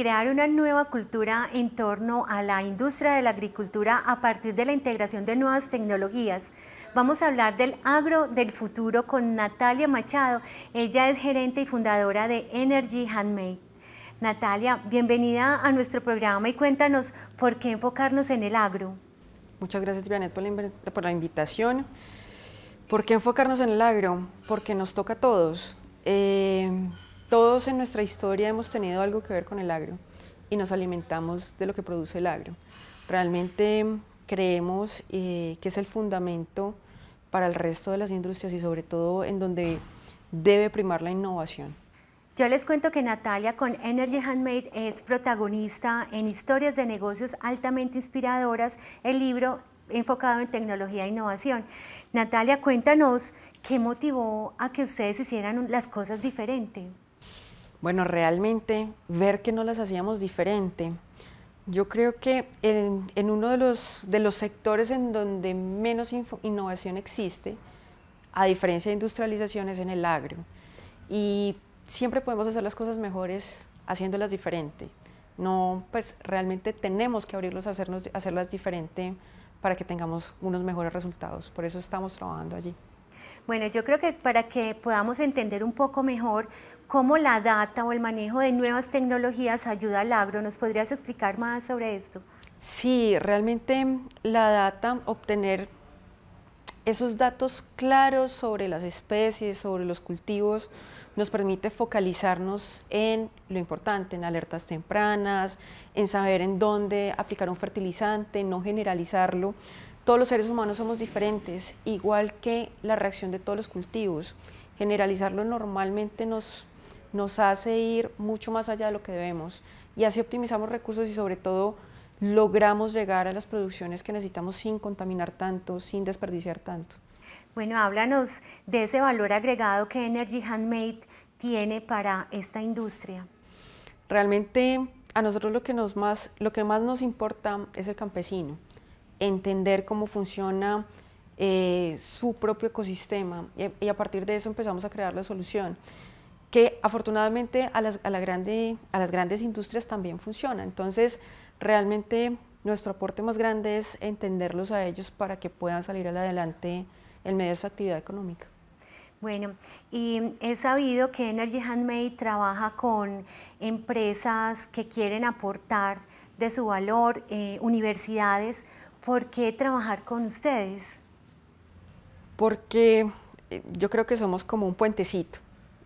crear una nueva cultura en torno a la industria de la agricultura a partir de la integración de nuevas tecnologías. Vamos a hablar del agro del futuro con Natalia Machado. Ella es gerente y fundadora de Energy Handmade. Natalia, bienvenida a nuestro programa y cuéntanos por qué enfocarnos en el agro. Muchas gracias, Vianet, por la, invitación. ¿Por qué enfocarnos en el agro? Porque nos toca a todos. Eh, todos en nuestra historia hemos tenido algo que ver con el agro y nos alimentamos de lo que produce el agro. Realmente creemos eh, que es el fundamento para el resto de las industrias y sobre todo en donde debe primar la innovación. Yo les cuento que Natalia con Energy Handmade es protagonista en historias de negocios altamente inspiradoras, el libro enfocado en tecnología e innovación. Natalia, cuéntanos qué motivó a que ustedes hicieran las cosas diferentes. Bueno, realmente ver que no las hacíamos diferente. Yo creo que en, uno de los, sectores en donde menos innovación existe, a diferencia de industrialización, es en el agro. Y siempre podemos hacer las cosas mejores haciéndolas diferente. No, pues realmente tenemos que abrirlos a hacerlas diferente para que tengamos unos mejores resultados. Por eso estamos trabajando allí. Bueno, yo creo que para que podamos entender un poco mejor cómo la data o el manejo de nuevas tecnologías ayuda al agro, ¿nos podrías explicar más sobre esto? Sí, realmente la data, obtener esos datos claros sobre las especies, sobre los cultivos, nos permite focalizarnos en lo importante, en alertas tempranas, en saber en dónde aplicar un fertilizante, no generalizarlo, todos los seres humanos somos diferentes, igual que la reacción de todos los cultivos. Generalizarlo normalmente nos, nos hace ir mucho más allá de lo que debemos y así optimizamos recursos y sobre todo logramos llegar a las producciones que necesitamos sin contaminar tanto, sin desperdiciar tanto. Bueno, háblanos de ese valor agregado que Energy Handmade tiene para esta industria. Realmente a nosotros lo que, más, lo que más nos importa es el campesino entender cómo funciona eh, su propio ecosistema y, a partir de eso empezamos a crear la solución que afortunadamente a las, a, la a las grandes industrias también funciona. Entonces, realmente nuestro aporte más grande es entenderlos a ellos para que puedan salir adelante en medio de esa actividad económica. Bueno, y he sabido que Energy Handmade trabaja con empresas que quieren aportar de su valor, eh, universidades. ¿Por qué trabajar con ustedes? Porque eh, yo creo que somos como un puentecito,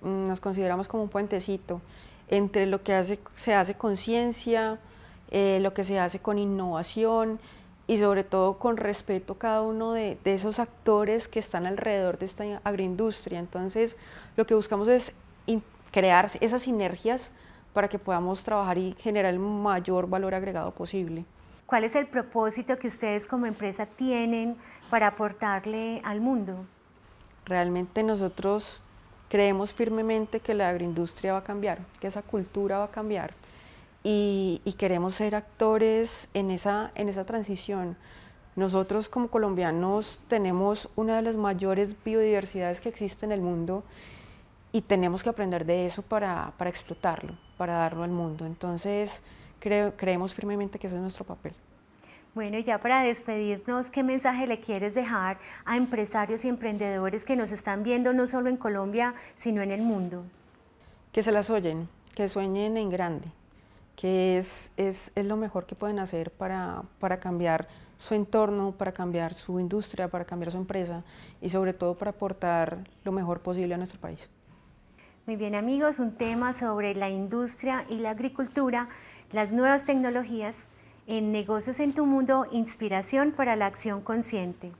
mm, nos consideramos como un puentecito entre lo que se hace con ciencia, eh, lo que se hace con innovación y sobre todo con respeto a cada uno de, de esos actores que están alrededor de esta agroindustria. Entonces, lo que buscamos es crear esas sinergias para que podamos trabajar y generar el mayor valor agregado posible. ¿Cuál es el propósito que ustedes como empresa tienen para aportarle al mundo? Realmente nosotros creemos firmemente que la agroindustria va a cambiar, que esa cultura va a cambiar y, queremos ser actores en esa, en esa transición. Nosotros como colombianos tenemos una de las mayores biodiversidades que existe en el mundo y tenemos que aprender de eso para, para explotarlo, para darlo al mundo. Entonces, creemos firmemente que ese es nuestro papel. Bueno, ya para despedirnos, ¿qué mensaje le quieres dejar a empresarios y emprendedores que nos están viendo no solo en Colombia, sino en el mundo? Que se las oyen, que sueñen en grande, que es, es, lo mejor que pueden hacer para, para cambiar su entorno, para cambiar su industria, para cambiar su empresa y sobre todo para aportar lo mejor posible a nuestro país. Muy bien amigos, un tema sobre la industria y la agricultura las nuevas tecnologías en Negocios en tu Mundo, inspiración para la acción consciente.